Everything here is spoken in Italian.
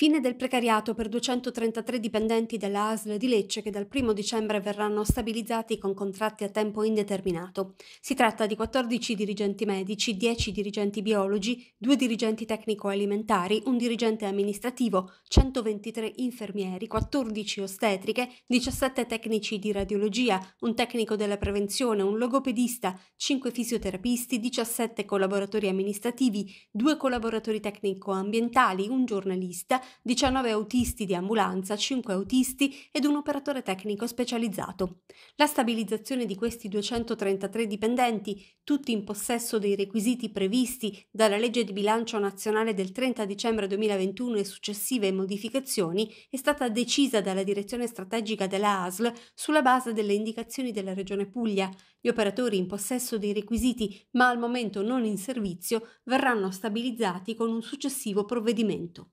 Fine del precariato per 233 dipendenti della ASL di Lecce che dal 1 dicembre verranno stabilizzati con contratti a tempo indeterminato. Si tratta di 14 dirigenti medici, 10 dirigenti biologi, 2 dirigenti tecnico-alimentari, un dirigente amministrativo, 123 infermieri, 14 ostetriche, 17 tecnici di radiologia, un tecnico della prevenzione, un logopedista, 5 fisioterapisti, 17 collaboratori amministrativi, 2 collaboratori tecnico-ambientali, un giornalista, 19 autisti di ambulanza, 5 autisti ed un operatore tecnico specializzato. La stabilizzazione di questi 233 dipendenti, tutti in possesso dei requisiti previsti dalla legge di bilancio nazionale del 30 dicembre 2021 e successive modificazioni, è stata decisa dalla direzione strategica della ASL sulla base delle indicazioni della Regione Puglia. Gli operatori in possesso dei requisiti, ma al momento non in servizio, verranno stabilizzati con un successivo provvedimento.